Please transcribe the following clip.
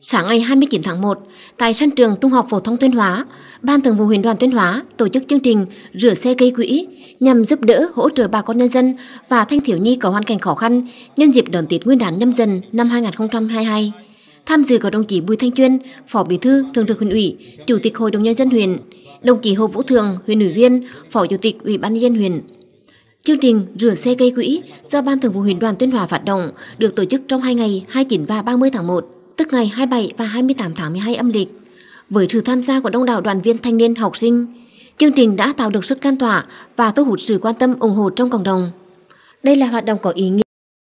Sáng ngày 29 tháng 1, tại sân trường Trung học phổ thông Tuyên Hóa, Ban Thường vụ huyện đoàn Tuyên Hóa tổ chức chương trình rửa xe gây quỹ nhằm giúp đỡ hỗ trợ bà con nhân dân và thanh thiếu nhi có hoàn cảnh khó khăn nhân dịp đón Tết Nguyên đán nhâm dần năm 2022. Tham dự có đồng chí Bùi Thanh Chuyên, Phó Bí thư, Thường trực huyện ủy, Chủ tịch Hội đồng nhân dân huyện, đồng chí Hồ Vũ Thường, huyện ủy viên, Phó Chủ tịch Ủy ban nhân dân huyện. Chương trình Rửa xe gây quỹ do Ban Thường vụ huyện đoàn Tuyên Hóa phát động được tổ chức trong hai ngày 29 và 30 tháng 1 tức ngày 27 và 28 tháng 12 âm lịch. Với sự tham gia của đông đảo đoàn viên thanh niên học sinh, chương trình đã tạo được sức lan tỏa và thu hút sự quan tâm ủng hộ trong cộng đồng. Đây là hoạt động có ý nghĩa